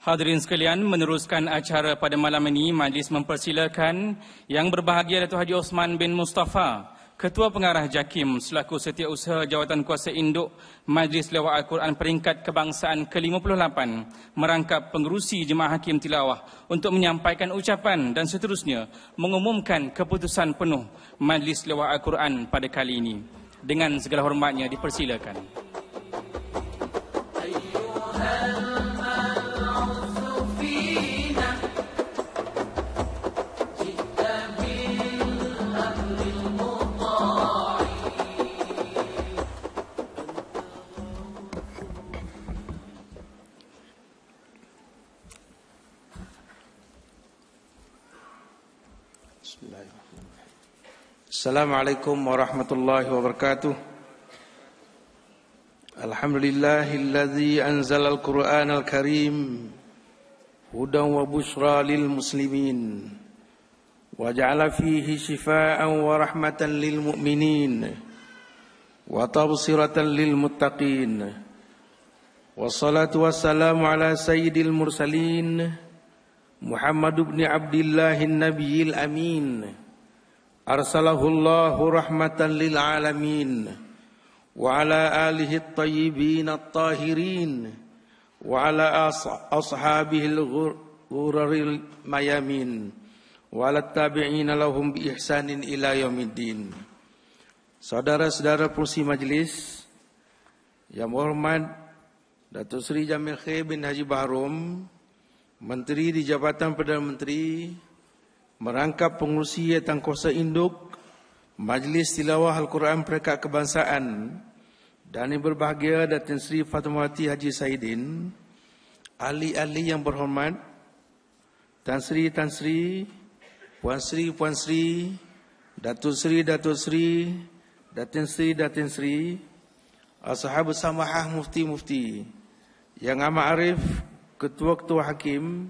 Hadirin sekalian, meneruskan acara pada malam ini, majlis mempersilakan yang berbahagia Datuk Haji Osman bin Mustafa, Ketua Pengarah JAKIM selaku Setiausaha Jawatan Kuasa Induk Majlis Lewat Al-Quran Peringkat Kebangsaan ke-58 merangkap pengerusi Jemaah Hakim Tilawah untuk menyampaikan ucapan dan seterusnya mengumumkan keputusan penuh Majlis Lewat Al-Quran pada kali ini. Dengan segala hormatnya dipersilakan. السلام عليكم ورحمة الله وبركاته الحمد لله الذي أنزل القرآن الكريم هدى وبشرى للمسلمين وجعل فيه شفاء ورحمة للمؤمنين وتبصرة للمتقين والصلاة والسلام على سيد المرسلين محمد بن عبد الله النبي الأمين أرسله الله رحمة للعالمين وعلى آله الطيبين الطاهرين وعلى أصحابه الغرر الميامين وعلى التابعين لهم بإحسان إلى يوم الدين Saudara-saudara kursi majlis Yang berhormat Datuk Seri Jamil Khair bin Haji Bahrum Menteri di Jabatan Perdana Menteri merangkap pengurusi tentang kuasa induk, Majlis Tilawah Al-Quran Perekat Kebangsaan dan yang berbahagia Datin Sri Fatmawati Haji Saidin, Ali-ali yang berhormat, Tan Sri Tan Sri, Puan Sri Puan Sri, Datuk Sri Datuk Sri, Datin Sri Datin Sri, Ashabu Samahah Mufti Mufti, yang amat arif, Ketua Ketua Hakim,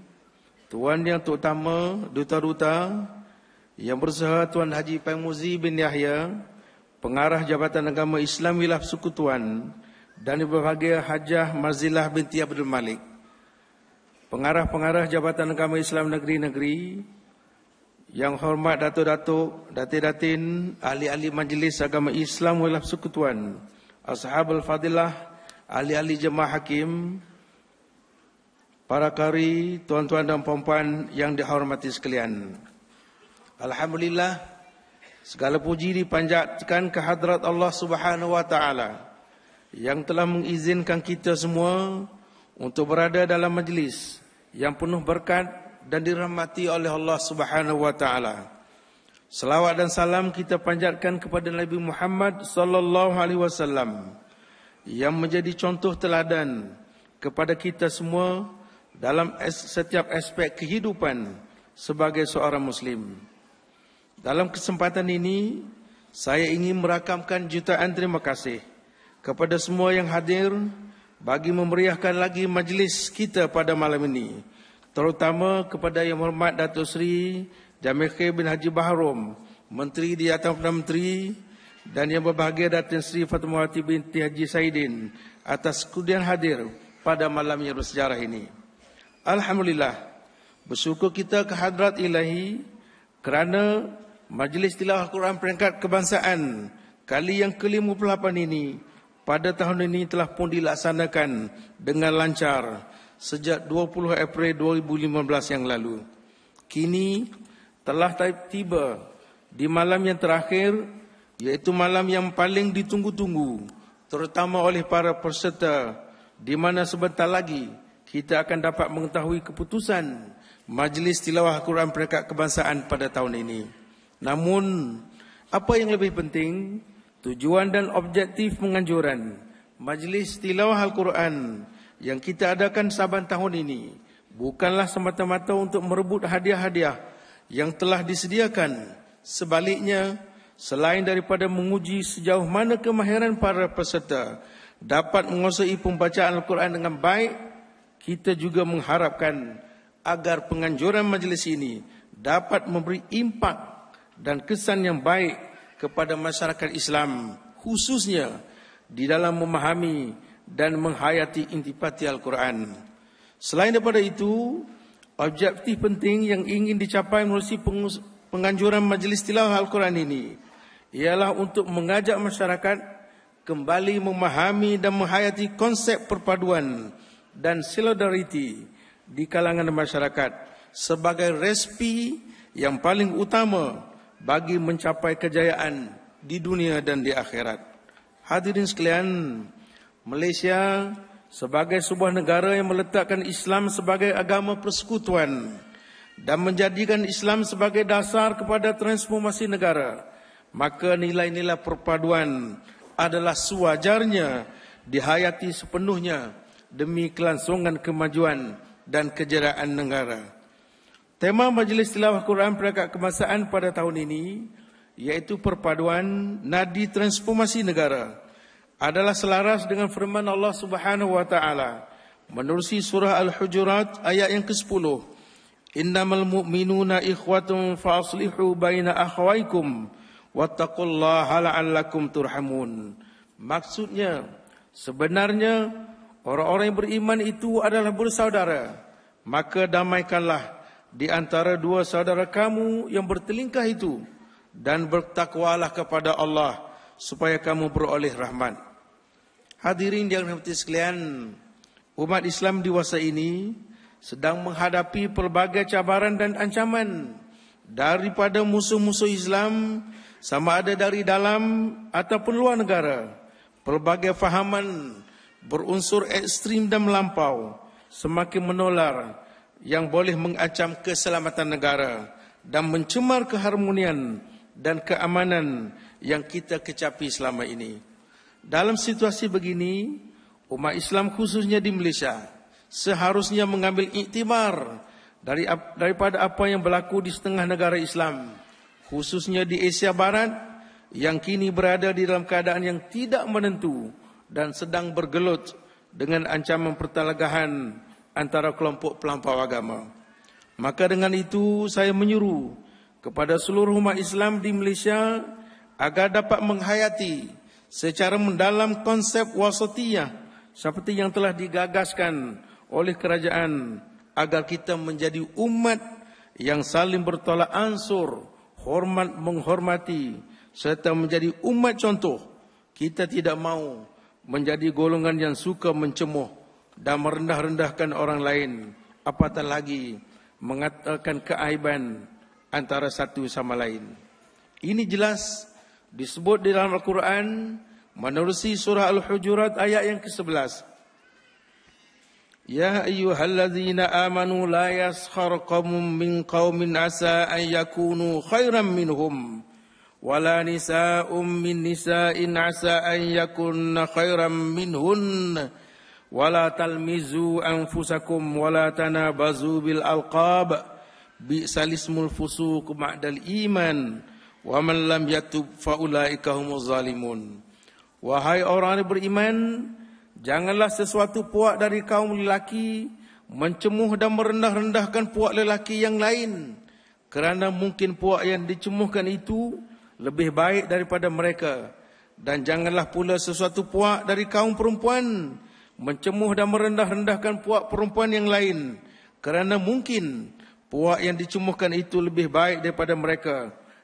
Tuan yang terutama duta-duta yang bersama Tuan Haji Pangmuzi bin Yahya, pengarah Jabatan Agama Islam Wilayah Sukutuan dan berbahagia Hajah Marzilah binti Abdul Malik. Pengarah-pengarah Jabatan Agama Islam Negeri-Negeri, yang hormat Datuk-Datuk, Datin-Datin, Ahli-Ahli Majlis Agama Islam Wilayah Sukutuan, Ashabul Fadilah, Ali-Ali Jemaah Hakim, Para kari, tuan-tuan dan puan-puan yang dihormati sekalian. Alhamdulillah, segala puji dipanjatkan ke hadrat Allah Subhanahu Wa Taala yang telah mengizinkan kita semua untuk berada dalam majlis yang penuh berkat dan dirahmati oleh Allah Subhanahu Wa Taala. Selawat dan salam kita panjatkan kepada Nabi Muhammad Sallallahu Alaihi Wasallam yang menjadi contoh teladan kepada kita semua dalam setiap aspek kehidupan sebagai seorang muslim. Dalam kesempatan ini saya ingin merakamkan jutaan terima kasih kepada semua yang hadir bagi memeriahkan lagi majlis kita pada malam ini. Terutama kepada Yang Hormat Datuk Seri Jamil bin Haji Baharum, Menteri di Atas Perdana Menteri dan yang berbahagia Datuk Seri Fatimah Hati binti Haji Saidin atas kudian hadir pada malam yang bersejarah ini. Alhamdulillah Bersyukur kita ke hadrat ilahi Kerana Majlis Tilawah Quran Peringkat Kebangsaan Kali yang ke-58 ini Pada tahun ini telah pun dilaksanakan Dengan lancar Sejak 20 April 2015 yang lalu Kini Telah tiba Di malam yang terakhir Iaitu malam yang paling ditunggu-tunggu Terutama oleh para peserta Di mana sebentar lagi kita akan dapat mengetahui keputusan Majlis Tilawah Quran Perekat Kebangsaan pada tahun ini. Namun, apa yang lebih penting, tujuan dan objektif menganjuran Majlis Tilawah Al-Quran yang kita adakan saban tahun ini bukanlah semata-mata untuk merebut hadiah-hadiah yang telah disediakan. Sebaliknya, selain daripada menguji sejauh mana kemahiran para peserta dapat menguasai pembacaan Al-Quran dengan baik, kita juga mengharapkan agar penganjuran majlis ini dapat memberi impak dan kesan yang baik kepada masyarakat Islam khususnya di dalam memahami dan menghayati intipati Al-Quran. Selain daripada itu, objektif penting yang ingin dicapai melalui penganjuran majlis tilawah Al-Quran ini ialah untuk mengajak masyarakat kembali memahami dan menghayati konsep perpaduan dan solidarity di kalangan masyarakat sebagai resipi yang paling utama bagi mencapai kejayaan di dunia dan di akhirat. Hadirin sekalian, Malaysia sebagai sebuah negara yang meletakkan Islam sebagai agama persekutuan dan menjadikan Islam sebagai dasar kepada transformasi negara, maka nilai-nilai perpaduan adalah sewajarnya dihayati sepenuhnya demi kelangsungan kemajuan dan kejayaan negara. Tema Majlis Tilawah Quran Perangkat Kemasaan pada tahun ini iaitu perpaduan nadi transformasi negara adalah selaras dengan firman Allah Subhanahu wa taala menerusi surah Al-Hujurat ayat yang ke-10 Innamal mu'minuna ikhwatum fa aslihu baina akhwaikum wattaqullaha la'allakum turhamun Maksudnya sebenarnya Orang-orang yang beriman itu adalah bersaudara. Maka damaikanlah di antara dua saudara kamu yang bertelingkah itu. Dan bertakwalah kepada Allah supaya kamu beroleh rahmat. Hadirin yang dihormati sekalian, umat Islam di masa ini sedang menghadapi pelbagai cabaran dan ancaman daripada musuh-musuh Islam sama ada dari dalam ataupun luar negara. Pelbagai fahaman berunsur ekstrim dan melampau semakin menular yang boleh mengacam keselamatan negara dan mencemar keharmonian dan keamanan yang kita kecapi selama ini. Dalam situasi begini, umat Islam khususnya di Malaysia seharusnya mengambil iktibar dari, daripada apa yang berlaku di setengah negara Islam, khususnya di Asia Barat yang kini berada di dalam keadaan yang tidak menentu dan sedang bergelut dengan ancaman pertalagahan antara kelompok pelampau agama. Maka dengan itu saya menyuruh kepada seluruh umat Islam di Malaysia agar dapat menghayati secara mendalam konsep wasatiyah seperti yang telah digagaskan oleh kerajaan agar kita menjadi umat yang saling bertolak ansur, hormat menghormati serta menjadi umat contoh. Kita tidak mahu menjadi golongan yang suka mencemooh dan merendah-rendahkan orang lain apatah lagi mengatakan keaiban antara satu sama lain ini jelas disebut di dalam al-Quran menerusi surah al-hujurat ayat yang ke-11 Ya ayyuhallazina amanu la yaskhar min qaumin asa an yakunu khairan minhum ولا نساء من نساء عسى أن يكن خيرا منهن ولا تلمزوا أنفسكم ولا تنابزوا بالألقاب بئس الاسم الفسوق بعد الإيمان ومن لم يتب فأولئك هم الظالمون Wahai orang yang beriman, janganlah sesuatu puak dari kaum lelaki mencemuh dan merendah-rendahkan puak lelaki yang lain. Kerana mungkin puak yang dicemuhkan itu lebih baik daripada mereka dan janganlah pula sesuatu puak dari kaum perempuan mencemuh dan merendah-rendahkan puak perempuan yang lain kerana mungkin puak yang dicemuhkan itu lebih baik daripada mereka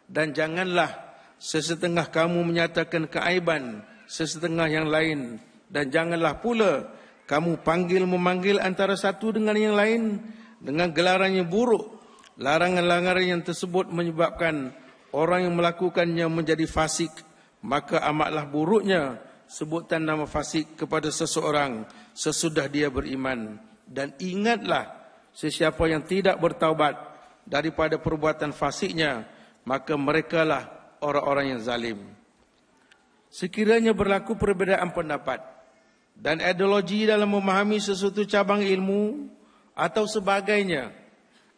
dan janganlah sesetengah kamu menyatakan keaiban sesetengah yang lain dan janganlah pula kamu panggil memanggil antara satu dengan yang lain dengan gelaran yang buruk larangan-larangan yang tersebut menyebabkan orang yang melakukannya menjadi fasik maka amatlah buruknya sebutan nama fasik kepada seseorang sesudah dia beriman dan ingatlah sesiapa yang tidak bertaubat daripada perbuatan fasiknya maka merekalah orang-orang yang zalim sekiranya berlaku perbezaan pendapat dan ideologi dalam memahami sesuatu cabang ilmu atau sebagainya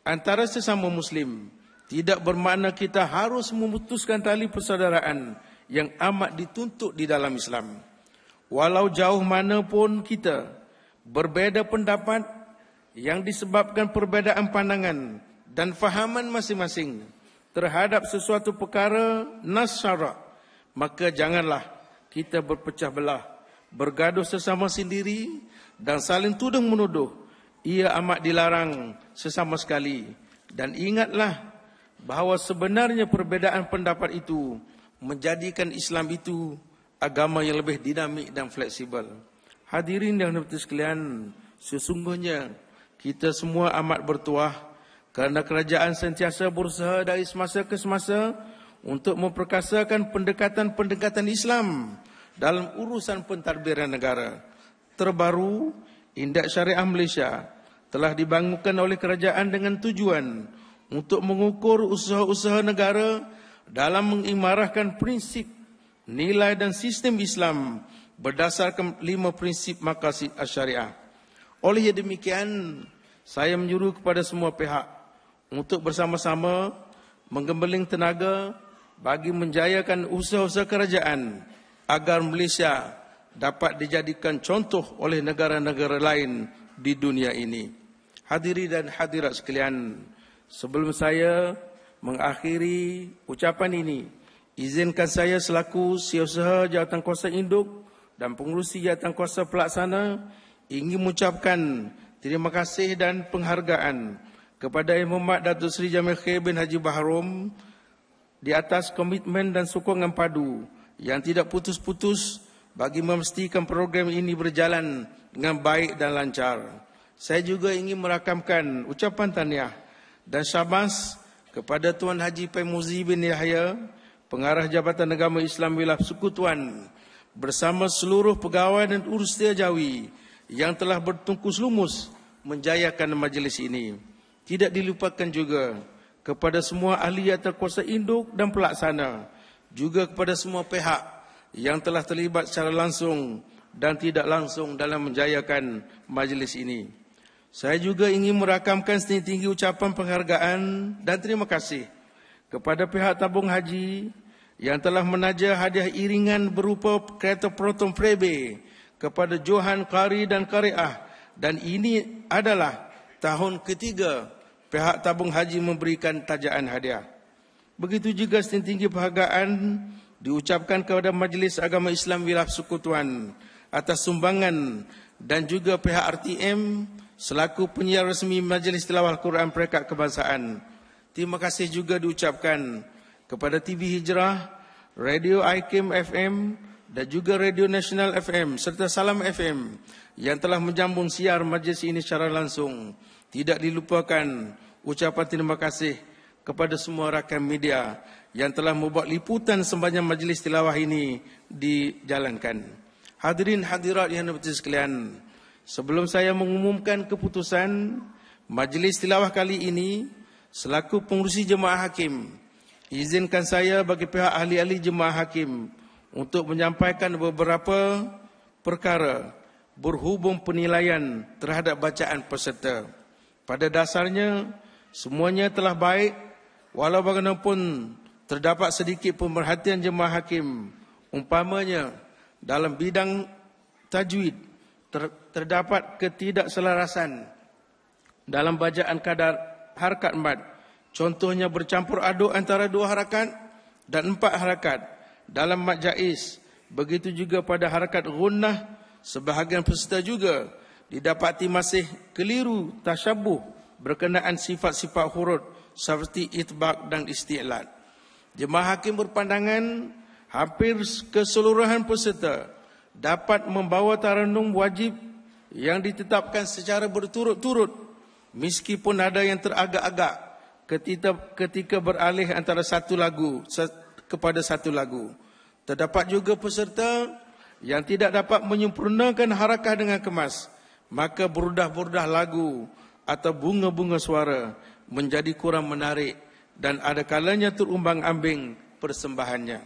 antara sesama muslim tidak bermakna kita harus memutuskan tali persaudaraan yang amat dituntut di dalam Islam. Walau jauh mana pun kita berbeza pendapat yang disebabkan perbezaan pandangan dan fahaman masing-masing terhadap sesuatu perkara nasara maka janganlah kita berpecah belah bergaduh sesama sendiri dan saling tuduh menuduh ia amat dilarang sesama sekali dan ingatlah bahawa sebenarnya perbedaan pendapat itu menjadikan Islam itu agama yang lebih dinamik dan fleksibel. Hadirin dan hadirin sekalian, sesungguhnya kita semua amat bertuah kerana kerajaan sentiasa berusaha dari semasa ke semasa untuk memperkasakan pendekatan-pendekatan Islam dalam urusan pentadbiran negara. Terbaru, indak Syariah Malaysia telah dibangunkan oleh kerajaan dengan tujuan untuk mengukur usaha-usaha negara dalam mengimarahkan prinsip, nilai dan sistem Islam berdasarkan lima prinsip makasih syariah. Oleh demikian, saya menyuruh kepada semua pihak untuk bersama-sama menggembeling tenaga bagi menjayakan usaha-usaha kerajaan agar Malaysia dapat dijadikan contoh oleh negara-negara lain di dunia ini. Hadiri dan hadirat sekalian, Sebelum saya mengakhiri ucapan ini, izinkan saya selaku CEO siusaha jawatankuasa induk dan pengurusi jawatankuasa pelaksana ingin mengucapkan terima kasih dan penghargaan kepada Yang Mohd Datuk Seri Jamil Khair bin Haji Bahrom di atas komitmen dan sokongan padu yang tidak putus-putus bagi memastikan program ini berjalan dengan baik dan lancar. Saya juga ingin merakamkan ucapan tahniah dan syabas kepada Tuan Haji Paimuzi bin Yahya, Pengarah Jabatan Agama Islam Wilayah Sekutuan bersama seluruh pegawai dan urusia jawi yang telah bertungkus lumus menjayakan majlis ini. Tidak dilupakan juga kepada semua ahli atau kuasa induk dan pelaksana juga kepada semua pihak yang telah terlibat secara langsung dan tidak langsung dalam menjayakan majlis ini. Saya juga ingin merakamkan setinggi-tinggi ucapan penghargaan dan terima kasih kepada pihak tabung haji yang telah menaja hadiah iringan berupa kereta Proton Frebe kepada Johan Kari dan Qariah dan ini adalah tahun ketiga pihak tabung haji memberikan tajaan hadiah. Begitu juga setinggi-tinggi penghargaan diucapkan kepada Majlis Agama Islam Wilayah Sukutuan atas sumbangan dan juga pihak RTM selaku penyiar resmi Majlis Tilawah Quran Perekat Kebangsaan. Terima kasih juga diucapkan kepada TV Hijrah, Radio IKM FM dan juga Radio Nasional FM serta Salam FM yang telah menjambung siar majlis ini secara langsung. Tidak dilupakan ucapan terima kasih kepada semua rakan media yang telah membuat liputan sembahyang majlis tilawah ini dijalankan. Hadirin hadirat yang berbahagia sekalian, Sebelum saya mengumumkan keputusan majlis tilawah kali ini selaku pengurusi jemaah hakim izinkan saya bagi pihak ahli-ahli jemaah hakim untuk menyampaikan beberapa perkara berhubung penilaian terhadap bacaan peserta. Pada dasarnya semuanya telah baik walau bagaimanapun terdapat sedikit pemerhatian jemaah hakim umpamanya dalam bidang tajwid terdapat ketidakselarasan dalam bacaan kadar harakat empat. Contohnya bercampur aduk antara dua harakat dan empat harakat dalam mat jais. Begitu juga pada harakat gunnah sebahagian peserta juga didapati masih keliru tasyabuh berkenaan sifat-sifat huruf seperti itbak dan isti'lat. Jemaah hakim berpandangan hampir keseluruhan peserta dapat membawa tarannum wajib yang ditetapkan secara berturut-turut meskipun ada yang teragak-agak ketika ketika beralih antara satu lagu kepada satu lagu terdapat juga peserta yang tidak dapat menyempurnakan harakah dengan kemas maka berudah-berudah lagu atau bunga-bunga suara menjadi kurang menarik dan ada kalanya terumbang-ambing persembahannya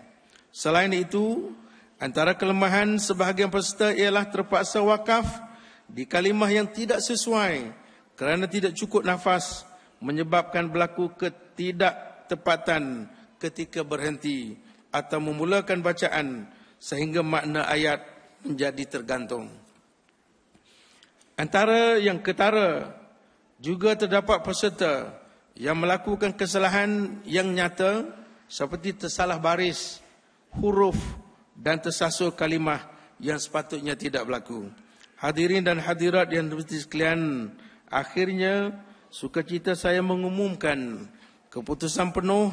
selain itu antara kelemahan sebahagian peserta ialah terpaksa wakaf di kalimah yang tidak sesuai kerana tidak cukup nafas menyebabkan berlaku ketidaktepatan ketika berhenti atau memulakan bacaan sehingga makna ayat menjadi tergantung. Antara yang ketara juga terdapat peserta yang melakukan kesalahan yang nyata seperti tersalah baris, huruf dan tersasul kalimah yang sepatutnya tidak berlaku. Hadirin dan hadirat yang terhormat sekalian, akhirnya sukacita saya mengumumkan keputusan penuh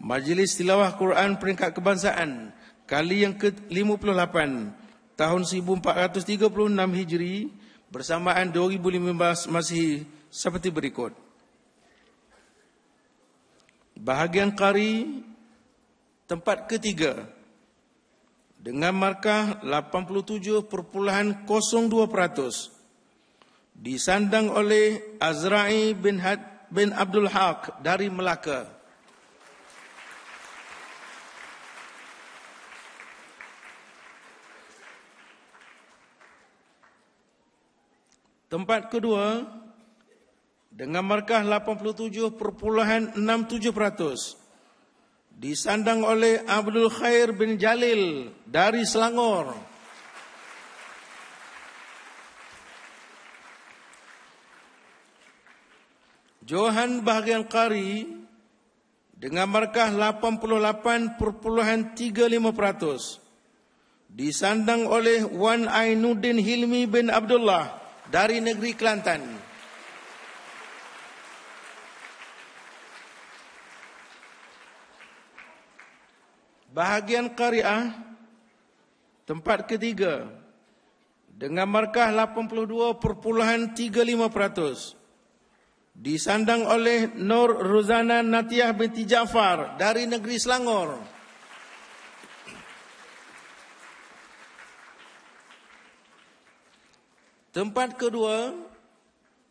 Majlis Tilawah Quran Peringkat Kebangsaan kali yang ke-58 tahun 1436 Hijri bersamaan 2015 masih seperti berikut. Bahagian kari tempat ketiga dengan markah 87.02% disandang oleh Azra'i bin bin Abdul Haq dari Melaka. Tempat kedua dengan markah 87.67%. Disandang oleh Abdul Khair bin Jalil dari Selangor. Johan Bahagian Kari dengan markah 88.35% disandang oleh Wan Ainuddin Hilmi bin Abdullah dari negeri Kelantan. bahagian Kariah tempat ketiga dengan markah 82.35% disandang oleh Nur Ruzana Natiah binti Jafar dari negeri Selangor Tempat kedua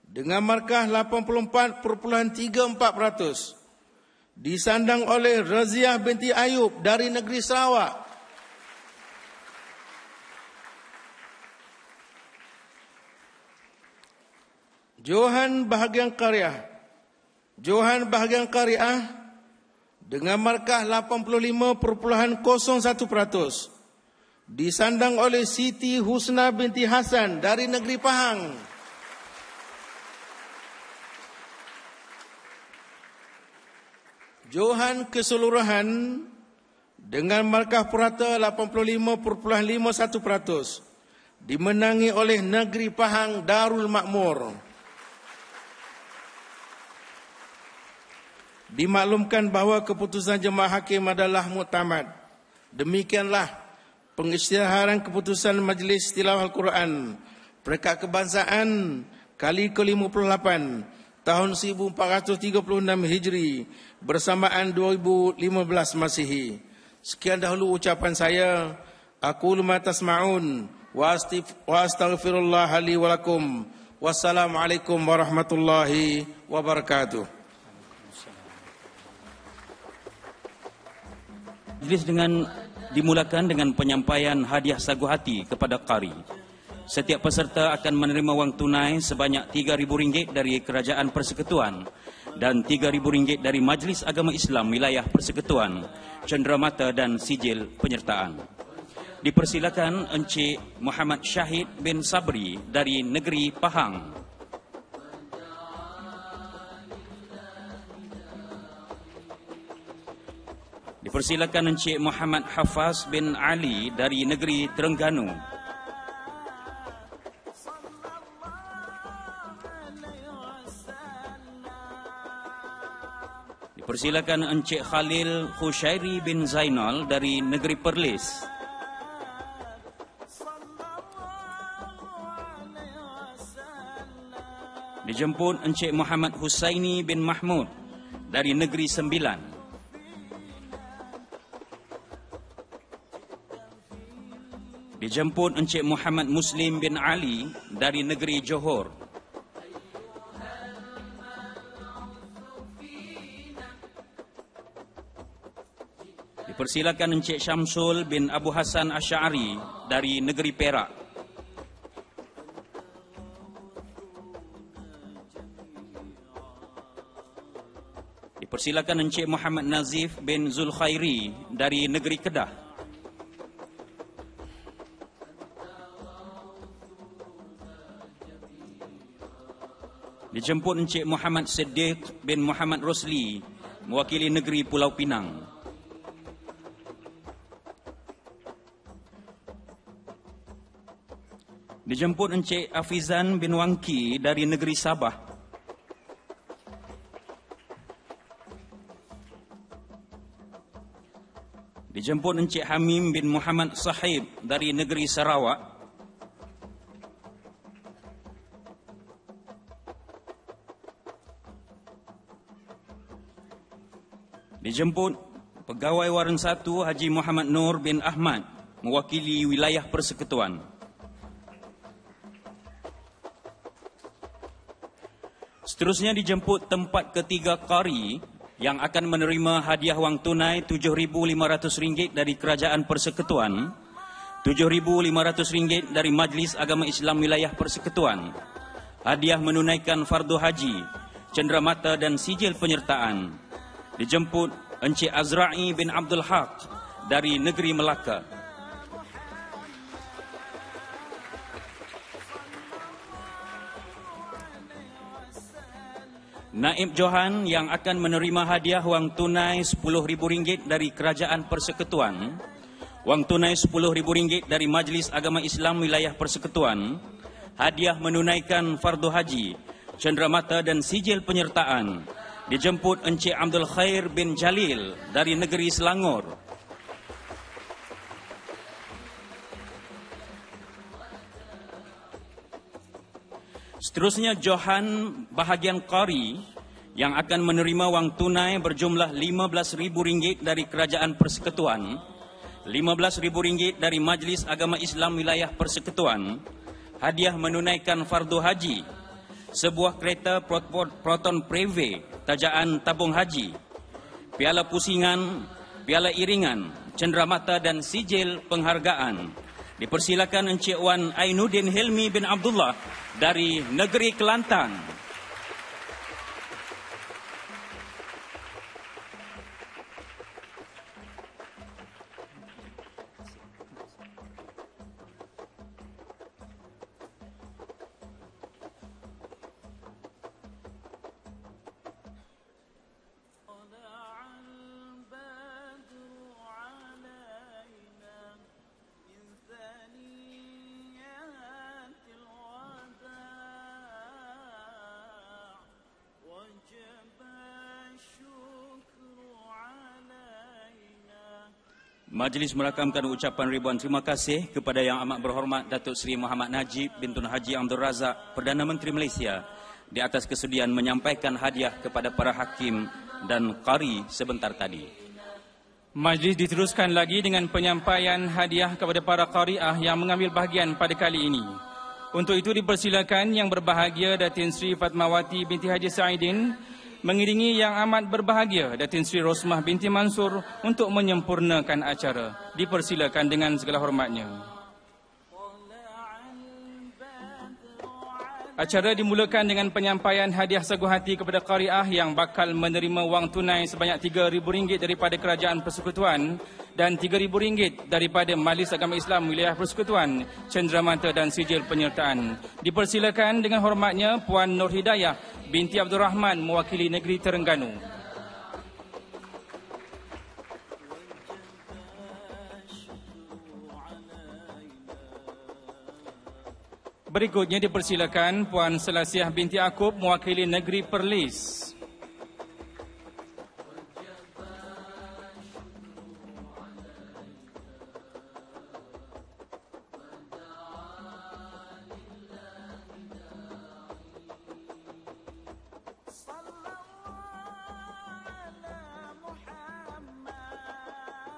dengan markah 84.34% disandang oleh Raziah binti Ayub dari negeri Sarawak. Johan Bahagian Karyah. Johan Bahagian Karyah dengan markah 85.01% disandang oleh Siti Husna binti Hasan dari negeri Pahang. Johan keseluruhan dengan markah purata 85.51% dimenangi oleh Negeri Pahang Darul Makmur. Dimaklumkan bahawa keputusan jemaah hakim adalah mutamad. Demikianlah pengisytiharan keputusan Majlis Tilawah Al-Quran Perkat Kebangsaan kali ke-58 tahun 1436 Hijri bersamaan 2015 Masihi. Sekian dahulu ucapan saya. Aku lumah tasma'un. Wa astaghfirullah li walakum. Wassalamualaikum warahmatullahi wabarakatuh. Jelis dengan dimulakan dengan penyampaian hadiah sagu hati kepada Qari setiap peserta akan menerima wang tunai sebanyak rm ringgit dari Kerajaan Persekutuan dan rm ringgit dari Majlis Agama Islam Wilayah Persekutuan, cendera mata dan Sijil Penyertaan. Dipersilakan Encik Muhammad Syahid bin Sabri dari Negeri Pahang. Dipersilakan Encik Muhammad Hafaz bin Ali dari Negeri Terengganu. Persilakan Encik Khalil Khushairi bin Zainal dari Negeri Perlis. Dijemput Encik Muhammad Husaini bin Mahmud dari Negeri Sembilan. Dijemput Encik Muhammad Muslim bin Ali dari Negeri Johor. Persilakan Encik Syamsul bin Abu Hassan Asyari dari negeri Perak. Dipersilakan Encik Muhammad Nazif bin Zulkhairi dari negeri Kedah. Dijemput Encik Muhammad Siddiq bin Muhammad Rosli mewakili negeri Pulau Pinang. dijemput Encik Afizan bin Wangki dari negeri Sabah. Dijemput Encik Hamim bin Muhammad Sahib dari negeri Sarawak. Dijemput Pegawai Waran 1 Haji Muhammad Nur bin Ahmad mewakili wilayah persekutuan. Seterusnya dijemput tempat ketiga Kari yang akan menerima hadiah wang tunai RM7,500 dari Kerajaan Persekutuan, RM7,500 dari Majlis Agama Islam Wilayah Persekutuan, hadiah menunaikan fardu haji, cenderamata dan sijil penyertaan. Dijemput Encik Azra'i bin Abdul Haq dari Negeri Melaka. Naib Johan yang akan menerima hadiah wang tunai rm ringgit dari Kerajaan Persekutuan, wang tunai rm ringgit dari Majlis Agama Islam Wilayah Persekutuan, hadiah menunaikan Fardu Haji, Cendramata dan Sijil Penyertaan, dijemput Encik Abdul Khair bin Jalil dari Negeri Selangor, Seterusnya Johan bahagian Qari yang akan menerima wang tunai berjumlah RM15,000 dari Kerajaan Persekutuan, RM15,000 dari Majlis Agama Islam Wilayah Persekutuan, hadiah menunaikan fardu haji, sebuah kereta proton preve tajaan tabung haji, piala pusingan, piala iringan, cenderamata dan sijil penghargaan. Dipersilakan Encik Wan Ainuddin Helmi bin Abdullah dari negeri Kelantan. majlis merakamkan ucapan ribuan terima kasih kepada yang amat berhormat Datuk Seri Muhammad Najib bin Tun Haji Abdul Razak, Perdana Menteri Malaysia di atas kesudian menyampaikan hadiah kepada para hakim dan qari sebentar tadi. Majlis diteruskan lagi dengan penyampaian hadiah kepada para qariah yang mengambil bahagian pada kali ini. Untuk itu dipersilakan yang berbahagia Datin Sri Fatmawati binti Haji Saidin mengiringi yang amat berbahagia Datin Sri Rosmah binti Mansur untuk menyempurnakan acara. Dipersilakan dengan segala hormatnya. Acara dimulakan dengan penyampaian hadiah sagu hati kepada Qariah yang bakal menerima wang tunai sebanyak rm ringgit daripada Kerajaan Persekutuan dan rm ringgit daripada Majlis Agama Islam Wilayah Persekutuan, Cenderamata dan Sijil Penyertaan. Dipersilakan dengan hormatnya Puan Nur Hidayah binti Abdul Rahman mewakili negeri Terengganu. Berikutnya dipersilakan Puan Selasiah binti Akub mewakili negeri Perlis.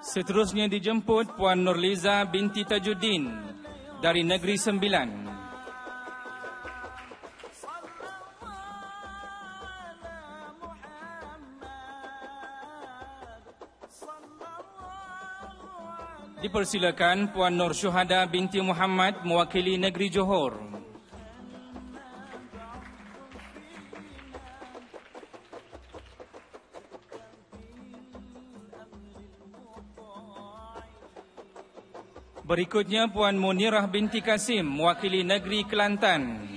Seterusnya dijemput Puan Nurliza binti Tajuddin dari Negeri Sembilan. dipersilakan Puan Nur Syuhada binti Muhammad mewakili negeri Johor. Berikutnya Puan Munirah binti Kasim mewakili negeri Kelantan. Kelantan.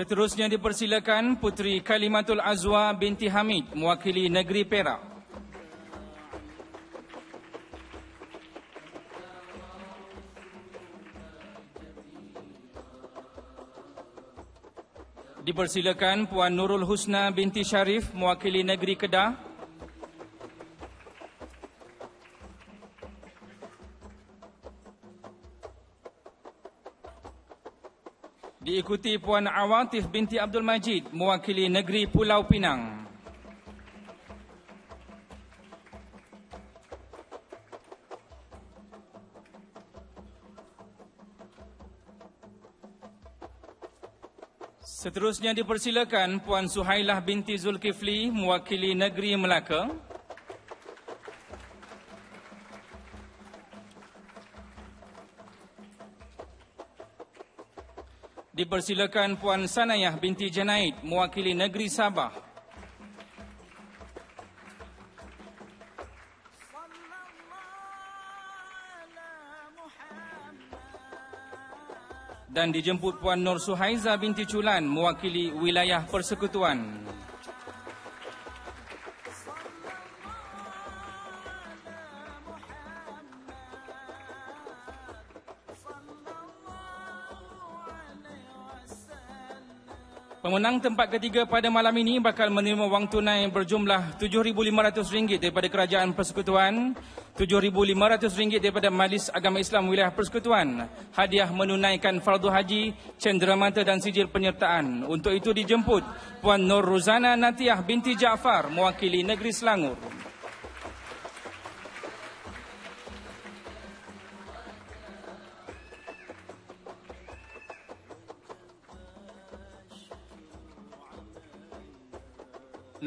Seterusnya dipersilakan Puteri Kalimatul Azwa binti Hamid mewakili negeri Perak. Dipersilakan Puan Nurul Husna binti Sharif mewakili negeri Kedah. diikuti Puan Awatif binti Abdul Majid mewakili negeri Pulau Pinang. Seterusnya dipersilakan Puan Suhailah binti Zulkifli mewakili negeri Melaka. dipersilakan Puan Sanayah binti Janaid mewakili negeri Sabah. Dan dijemput Puan Nur Suhaiza binti Chulan mewakili wilayah persekutuan. Pemenang tempat ketiga pada malam ini bakal menerima wang tunai berjumlah RM7,500 daripada Kerajaan Persekutuan, RM7,500 daripada Majlis Agama Islam Wilayah Persekutuan, hadiah menunaikan Fardu Haji, Cenderamata dan Sijil Penyertaan. Untuk itu dijemput Puan Nur Ruzana Natiah binti Jaafar mewakili Negeri Selangor.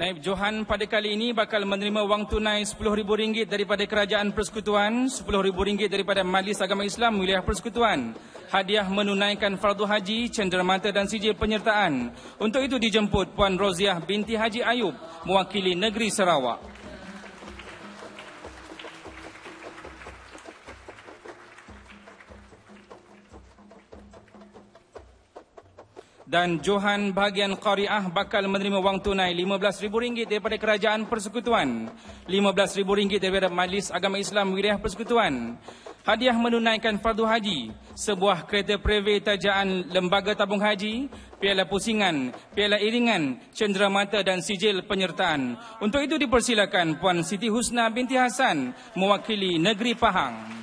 Naib Johan pada kali ini bakal menerima wang tunai RM10,000 daripada Kerajaan Persekutuan, RM10,000 daripada Majlis Agama Islam Wilayah Persekutuan. Hadiah menunaikan Fardu Haji, cendera mata dan Sijil Penyertaan. Untuk itu dijemput Puan Roziah binti Haji Ayub, mewakili negeri Sarawak. dan Johan bahagian Qariah bakal menerima wang tunai RM15,000 daripada Kerajaan Persekutuan. RM15,000 daripada Majlis Agama Islam Wilayah Persekutuan. Hadiah menunaikan Fardu Haji, sebuah kereta prewe tajaan Lembaga Tabung Haji, piala pusingan, piala iringan, mata dan sijil penyertaan. Untuk itu dipersilakan Puan Siti Husna binti Hasan mewakili Negeri Pahang.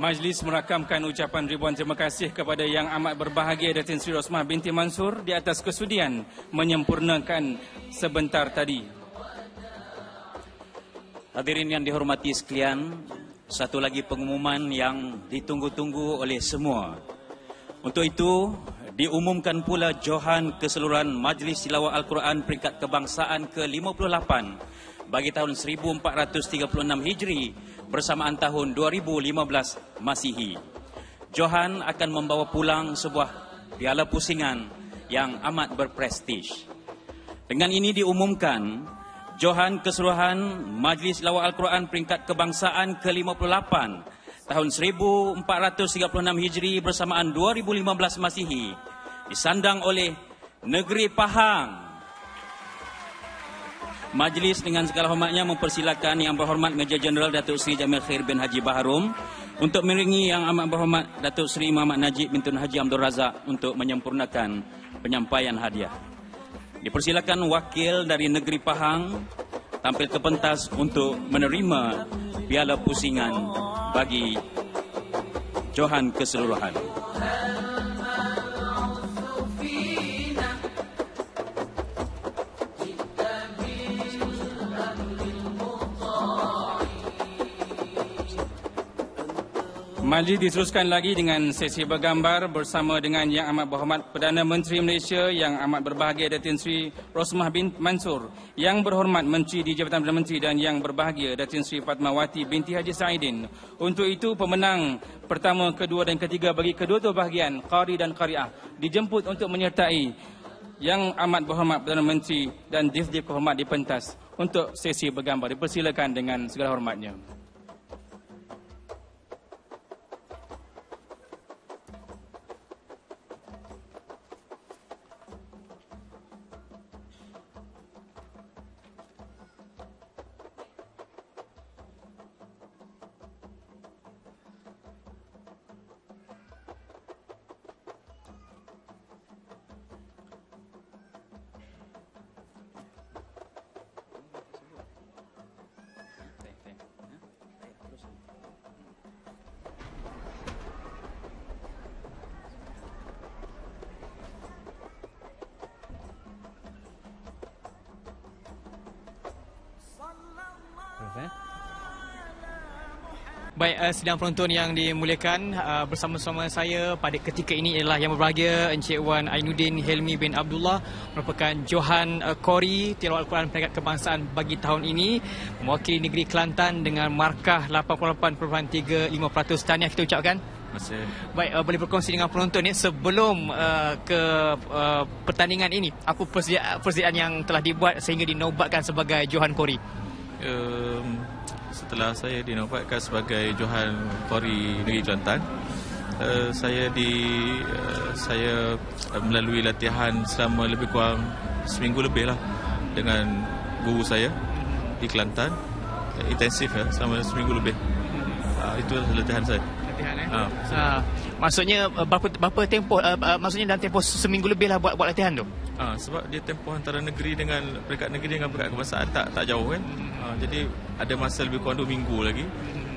Majlis merakamkan ucapan ribuan terima kasih kepada yang amat berbahagia Datin Sri Rosmah binti Mansur di atas kesudian menyempurnakan sebentar tadi. Hadirin yang dihormati sekalian, satu lagi pengumuman yang ditunggu-tunggu oleh semua. Untuk itu, diumumkan pula Johan keseluruhan Majlis Silawat Al-Quran peringkat kebangsaan ke-58 bagi tahun 1436 Hijri bersamaan tahun 2015 Masihi. Johan akan membawa pulang sebuah piala pusingan yang amat berprestij. Dengan ini diumumkan, Johan Keseluruhan Majlis Lawa Al-Quran Peringkat Kebangsaan ke-58 tahun 1436 Hijri bersamaan 2015 Masihi disandang oleh Negeri Pahang. Majlis dengan segala hormatnya mempersilakan Yang Berhormat Meja Jeneral Datuk Seri Jamil Khair bin Haji Baharum untuk meringi yang amat berhormat Datuk Seri Muhammad Najib bin Tun Haji Abdul Razak untuk menyempurnakan penyampaian hadiah. Dipersilakan wakil dari negeri Pahang tampil ke pentas untuk menerima piala pusingan bagi Johan keseluruhan. Majlis diteruskan lagi dengan sesi bergambar bersama dengan Yang Amat Berhormat Perdana Menteri Malaysia yang amat berbahagia Datin Sri Rosmah bin Mansur, Yang Berhormat Menteri di Jabatan Perdana Menteri dan Yang Berbahagia Datin Sri Fatmawati binti Haji Saidin. Untuk itu pemenang pertama, kedua dan ketiga bagi kedua-dua bahagian Qari dan Qariah dijemput untuk menyertai Yang Amat Berhormat Perdana Menteri dan Dirjen Kehormat di pentas untuk sesi bergambar. Dipersilakan dengan segala hormatnya. sidang penonton yang dimuliakan uh, bersama-sama saya pada ketika ini ialah yang berbahagia Encik Wan Ainuddin Helmi bin Abdullah merupakan Johan uh, Kori uh, Tiro Al-Quran Peringkat Kebangsaan bagi tahun ini mewakili negeri Kelantan dengan markah 88.35% tahniah kita ucapkan Baik, uh, boleh berkongsi dengan penonton ya, sebelum uh, ke uh, pertandingan ini apa persediaan, persediaan yang telah dibuat sehingga dinobatkan sebagai Johan Kori? Um, setelah saya dinobatkan sebagai Johan Pori Negeri Kelantan uh, eh, saya di uh, saya eh, melalui latihan selama lebih kurang seminggu lebih lah dengan guru saya di Kelantan uh, intensif ya selama seminggu lebih uh, itu latihan saya latihan eh? Uh, uh, maksudnya berapa, berapa tempoh uh, uh, maksudnya dalam tempoh seminggu lebih lah buat, buat latihan tu? Ha, sebab dia tempoh antara negeri dengan peringkat negeri dengan peringkat kebangsaan tak tak jauh kan. Ha, jadi ada masa lebih kurang 2 minggu lagi.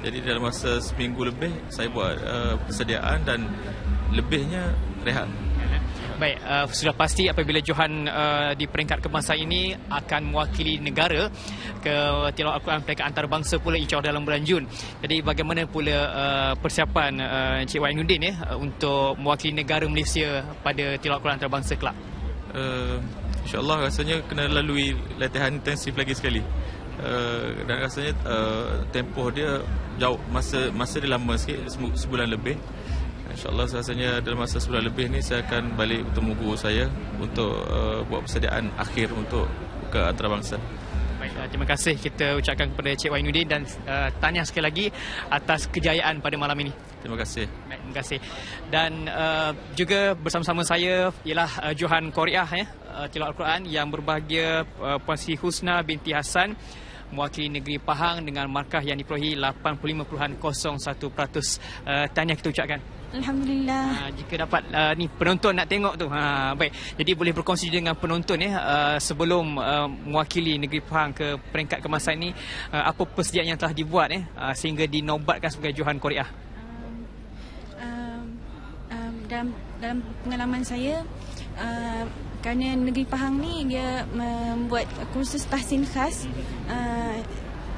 Jadi dalam masa seminggu lebih saya buat uh, persediaan dan lebihnya rehat. Baik, uh, sudah pasti apabila Johan uh, di peringkat kemasan ini akan mewakili negara ke Tilawat Al-Quran peringkat antarabangsa pula insyaAllah dalam bulan Jun. Jadi bagaimana pula uh, persiapan uh, Encik Wainuddin ya, eh, untuk mewakili negara Malaysia pada Tilawat Al-Quran antarabangsa kelak? uh, insyaallah rasanya kena lalui latihan intensif lagi sekali uh, dan rasanya uh, tempoh dia jauh masa masa dia lama sikit sebulan lebih insyaallah rasanya dalam masa sebulan lebih ni saya akan balik bertemu guru saya untuk uh, buat persediaan akhir untuk ke antarabangsa Uh, terima kasih kita ucapkan kepada Cik Wainuddin dan uh, tahniah sekali lagi atas kejayaan pada malam ini. Terima kasih. Terima kasih. Dan uh, juga bersama-sama saya ialah uh, Johan Koriah ya, uh, tilawat Al-Quran yang berbahagia uh, Puan Sri Husna binti Hassan mewakili negeri Pahang dengan markah yang diperolehi 85.01%. Uh, tahniah kita ucapkan. Alhamdulillah. Ha, jika dapat uh, ni penonton nak tengok tu. Ha baik. Jadi boleh berkongsi dengan penonton ya uh, sebelum uh, mewakili negeri Pahang ke peringkat kemasan ini uh, apa persediaan yang telah dibuat ya uh, sehingga dinobatkan sebagai Johan Korea. Um, um, um, dalam dalam pengalaman saya uh, kerana negeri Pahang ni dia membuat kursus tahsin khas uh,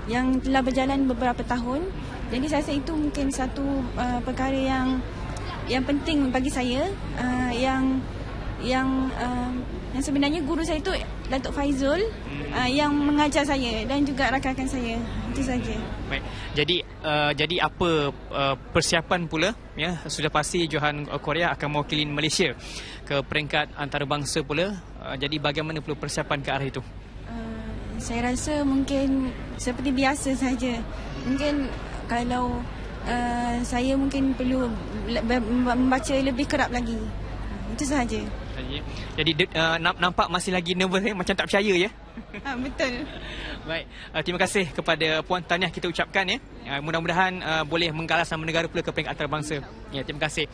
yang telah berjalan beberapa tahun. Jadi saya rasa itu mungkin satu uh, perkara yang yang penting bagi saya uh, yang yang uh, yang sebenarnya guru saya itu Datuk Faizul uh, yang mengajar saya dan juga rakan-rakan saya. Itu saja. Baik. Jadi uh, jadi apa uh, persiapan pula ya sudah pasti Johan uh, Korea akan mewakili Malaysia ke peringkat antarabangsa pula. Uh, jadi bagaimana pula persiapan ke arah itu? Uh, saya rasa mungkin seperti biasa saja. Mungkin kalau Uh, saya mungkin perlu membaca lebih kerap lagi. Itu sahaja. Jadi uh, nampak masih lagi nervous eh? macam tak percaya ya. Ha, betul. Baik. Uh, terima kasih kepada puan tanya kita ucapkan ya. Uh, mudah-mudahan uh, boleh menggalas nama negara pula ke peringkat antarabangsa. Ya, terima kasih.